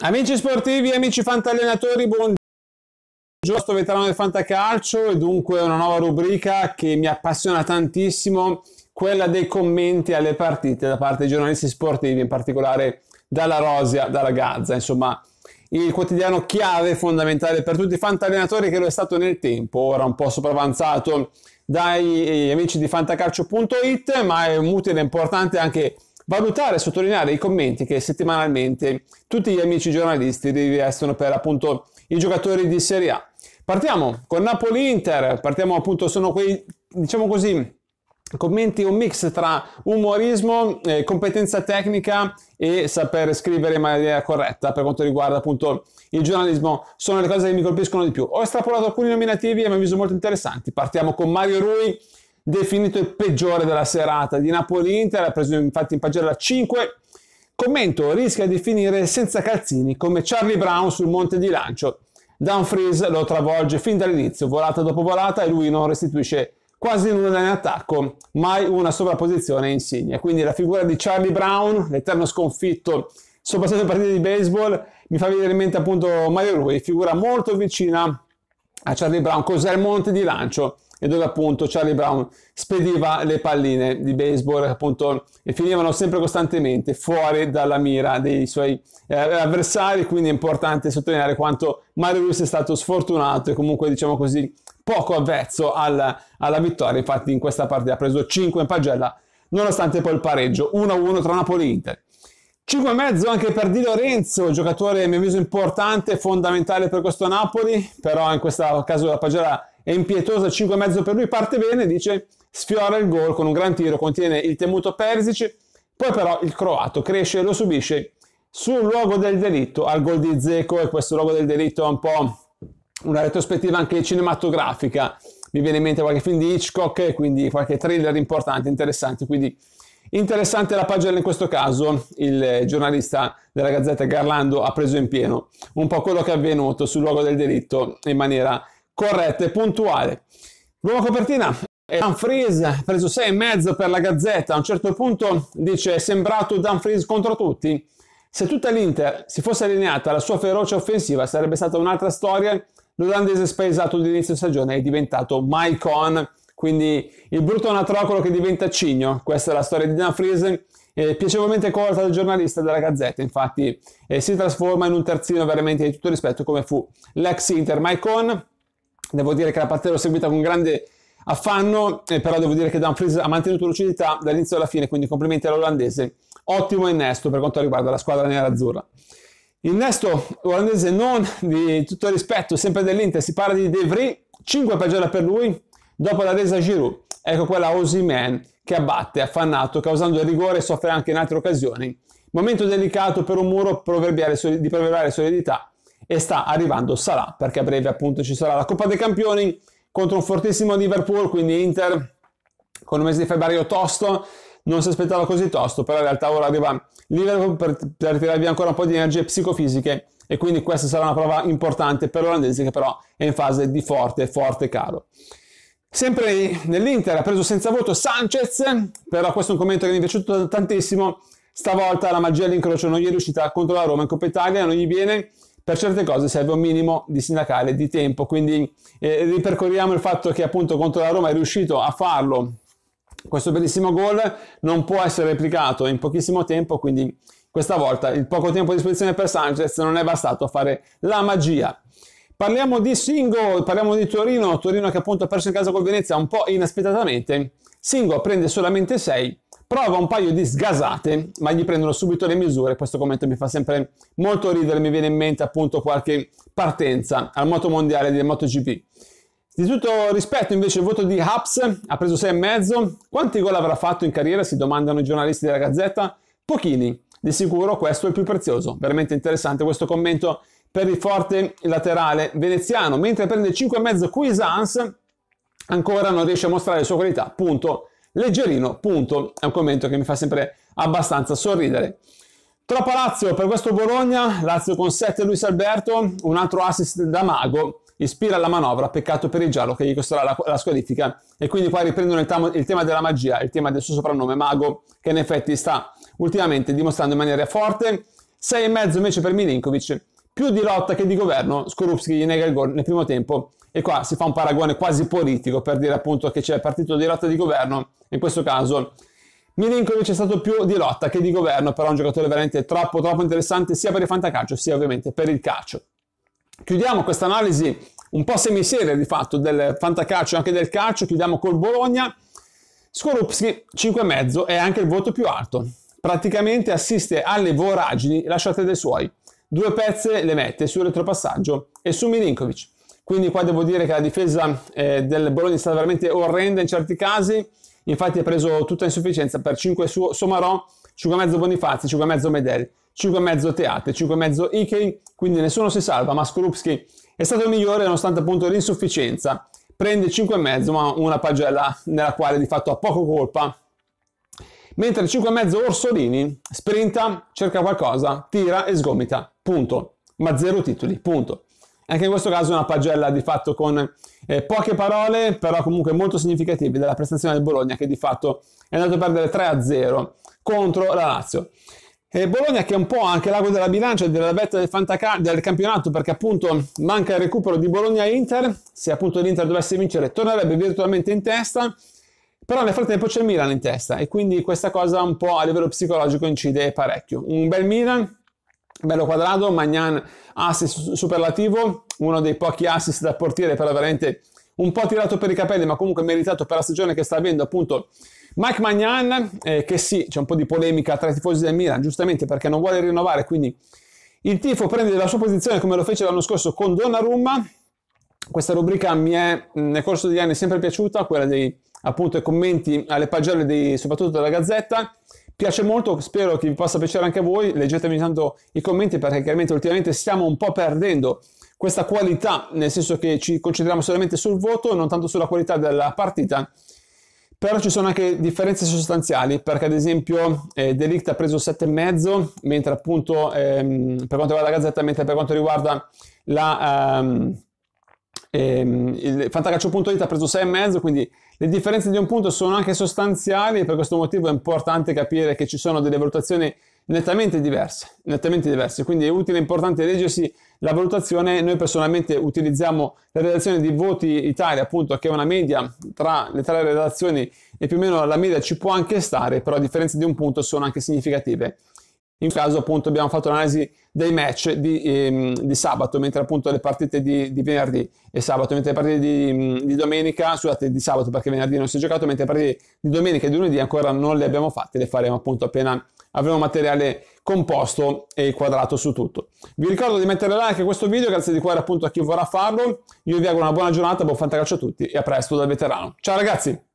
Amici sportivi, amici fantallenatori, buongiorno. Giusto veterano del fantacalcio e dunque una nuova rubrica che mi appassiona tantissimo, quella dei commenti alle partite da parte dei giornalisti sportivi, in particolare dalla Rosia, dalla Gazza, insomma il quotidiano chiave fondamentale per tutti i fantallenatori che lo è stato nel tempo, ora un po' sopravanzato dagli eh, amici di fantacalcio.it, ma è un utile e importante anche valutare e sottolineare i commenti che settimanalmente tutti gli amici giornalisti rivestono per appunto i giocatori di Serie A. Partiamo con Napoli-Inter, partiamo appunto, sono quei, diciamo così, commenti un mix tra umorismo, eh, competenza tecnica e saper scrivere in maniera corretta per quanto riguarda appunto il giornalismo sono le cose che mi colpiscono di più. Ho estrapolato alcuni nominativi e mi hanno visto molto interessanti. Partiamo con Mario Rui definito il peggiore della serata di Napoli-Inter, ha preso infatti in pagella 5. Commento, rischia di finire senza calzini come Charlie Brown sul monte di lancio. Dumfries lo travolge fin dall'inizio, volata dopo volata e lui non restituisce quasi nulla in attacco, mai una sovrapposizione insigne. Quindi la figura di Charlie Brown, l'eterno sconfitto soprattutto in partite di baseball, mi fa venire in mente appunto Mario Rui, figura molto vicina a Charlie Brown, cos'è il monte di lancio? e dove appunto Charlie Brown spediva le palline di baseball appunto e finivano sempre costantemente fuori dalla mira dei suoi eh, avversari quindi è importante sottolineare quanto Mario Lewis è stato sfortunato e comunque diciamo così poco avvezzo alla, alla vittoria infatti in questa partita ha preso 5 in pagella nonostante poi il pareggio 1-1 tra Napoli e Inter 5 e mezzo anche per Di Lorenzo, giocatore a mio avviso importante, fondamentale per questo Napoli, però in questo caso la pagella è e mezzo per lui, parte bene, dice sfiora il gol con un gran tiro, contiene il temuto Persic, poi però il croato cresce e lo subisce sul luogo del delitto al gol di Zeco e questo luogo del delitto è un po' una retrospettiva anche cinematografica, mi viene in mente qualche film di Hitchcock, quindi qualche thriller importante, interessante, quindi Interessante la pagina in questo caso, il giornalista della Gazzetta Garlando ha preso in pieno un po' quello che è avvenuto sul luogo del delitto in maniera corretto e puntuale. Nuova copertina è ha preso e mezzo per la Gazzetta. A un certo punto dice: È sembrato Dumfries contro tutti. Se tutta l'Inter si fosse allineata alla sua ferocia offensiva, sarebbe stata un'altra storia. L'olandese spaesato d'inizio stagione è diventato Maicon. Quindi il brutto anatrocolo che diventa cigno. Questa è la storia di Dumfries. piacevolmente colta dal giornalista della Gazzetta, infatti, eh, si trasforma in un terzino veramente di tutto rispetto, come fu l'ex Inter Maicon Devo dire che la partita l'ho seguita con grande affanno, eh, però devo dire che Dumfries ha mantenuto lucidità dall'inizio alla fine, quindi complimenti all'olandese. Ottimo innesto per quanto riguarda la squadra nera nerazzurra. Innesto olandese non di tutto rispetto, sempre dell'Inter, si parla di De Vries, 5 pagella per lui, dopo la resa Giroud. Ecco quella Man che abbatte, affannato, causando il rigore e soffre anche in altre occasioni. Momento delicato per un muro di proverbiale solidità e sta arrivando Salah, perché a breve appunto ci sarà la Coppa dei Campioni contro un fortissimo Liverpool, quindi Inter con un mese di febbraio tosto, non si aspettava così tosto, però in realtà ora arriva Liverpool per, per via ancora un po' di energie psicofisiche e quindi questa sarà una prova importante per l'olandese che però è in fase di forte, forte calo. Sempre nell'Inter ha preso senza voto Sanchez, però questo è un commento che mi è piaciuto tantissimo, stavolta la magia all'incrocio non gli è riuscita contro la Roma in Coppa Italia, non gli viene, per certe cose serve un minimo di sindacale di tempo, quindi eh, ripercorriamo il fatto che appunto contro la Roma è riuscito a farlo. Questo bellissimo gol non può essere replicato in pochissimo tempo, quindi questa volta il poco tempo a disposizione per Sanchez non è bastato a fare la magia. Parliamo di single, parliamo di Torino, Torino che appunto ha perso in casa col Venezia un po' inaspettatamente. Singo prende solamente 6 Prova un paio di sgasate, ma gli prendono subito le misure. Questo commento mi fa sempre molto ridere, mi viene in mente appunto qualche partenza al moto mondiale di MotoGP. Di tutto rispetto invece il voto di Haps ha preso 6,5. Quanti gol avrà fatto in carriera? Si domandano i giornalisti della Gazzetta. Pochini, di sicuro questo è il più prezioso. Veramente interessante questo commento per il forte laterale veneziano. Mentre prende 5,5 Quisans, ancora non riesce a mostrare la sua qualità. Punto Leggerino, punto. È un commento che mi fa sempre abbastanza sorridere. Troppa Lazio per questo Bologna, Lazio con 7 Luis Alberto, un altro assist da Mago, ispira la manovra, peccato per il giallo che gli costerà la, la squalifica e quindi qua riprendono il, tamo, il, tema della magia, il tema del suo soprannome Mago che in effetti sta ultimamente dimostrando in maniera forte, 6,5 invece per Milinkovic, più di lotta che di governo, Skorupski gli nega il gol nel primo tempo e qua si fa un paragone quasi politico per dire appunto che c'è il partito di lotta di governo, in questo caso Milinkovic è stato più di lotta che di governo, però è un giocatore veramente troppo troppo interessante sia per il fantacalcio sia ovviamente per il calcio. Chiudiamo questa analisi un po' semiseria di fatto del fantacalcio e anche del calcio, chiudiamo col Bologna. Skorupski 5,5 è anche il voto più alto. Praticamente assiste alle voragini lasciate dai suoi. Due pezze le mette sul retropassaggio e su Milinkovic. Quindi qua devo dire che la difesa eh, del Bologna è stata veramente orrenda in certi casi, infatti ha preso tutta insufficienza per 5 su- Somarò, mezzo Bonifazzi, 5 mezzo 5,5 Medel, mezzo Teate, 5 mezzo Ikei, quindi nessuno si salva, ma Skrupski è stato il migliore nonostante appunto l'insufficienza, prende 5 mezzo ma una pagella nella quale di fatto ha poco colpa, mentre 5 mezzo Orsolini sprinta, cerca qualcosa, tira e sgomita, punto, ma zero titoli, punto. Anche in questo caso una pagella di fatto con eh, poche parole, però comunque molto significative della prestazione del Bologna che di fatto è andato a perdere 3-0 contro la Lazio. E Bologna che è un po' anche l'ago della bilancia e della vetta del, fantac- del campionato perché appunto manca il recupero di Bologna-Inter, se appunto l'Inter dovesse vincere tornerebbe virtualmente in testa, però nel frattempo c'è il Milan in testa e quindi questa cosa un po' a livello psicologico incide parecchio. Un bel Milan Bello quadrato, Magnan assist superlativo, uno dei pochi assist da portiere però veramente un po' tirato per i capelli ma comunque meritato per la stagione che sta avendo appunto Mike Magnan eh, che sì, c'è un po' di polemica tra i tifosi del Milan giustamente perché non vuole rinnovare quindi il tifo prende la sua posizione come lo fece l'anno scorso con Donnarumma questa rubrica mi è nel corso degli anni sempre piaciuta quella dei appunto commenti alle pagelle di, soprattutto della Gazzetta piace molto, spero che vi possa piacere anche a voi, leggetemi tanto i commenti perché chiaramente ultimamente stiamo un po' perdendo questa qualità, nel senso che ci concentriamo solamente sul voto e non tanto sulla qualità della partita. Però ci sono anche differenze sostanziali, perché ad esempio eh, Delict ha preso 7,5, mentre appunto ehm, per quanto riguarda la Gazzetta, mentre per quanto riguarda la, ehm, ehm, il Fantacalcio.it ha preso 6,5, quindi le differenze di un punto sono anche sostanziali per questo motivo è importante capire che ci sono delle valutazioni nettamente diverse, nettamente diverse. quindi è utile e importante leggersi la valutazione. Noi personalmente utilizziamo la redazione di Voti Italia, appunto, che è una media tra le tre redazioni e più o meno la media ci può anche stare, però a differenza di un punto sono anche significative in caso appunto abbiamo fatto l'analisi dei match di, ehm, di sabato, mentre appunto le partite di, di, venerdì e sabato, mentre le partite di, mm, di domenica, scusate di sabato perché venerdì non si è giocato, mentre le partite di domenica e di lunedì ancora non le abbiamo fatte, le faremo appunto appena avremo materiale composto e quadrato su tutto. Vi ricordo di mettere like a questo video, grazie di cuore appunto a chi vorrà farlo, io vi auguro una buona giornata, buon fantacalcio a tutti e a presto dal veterano. Ciao ragazzi!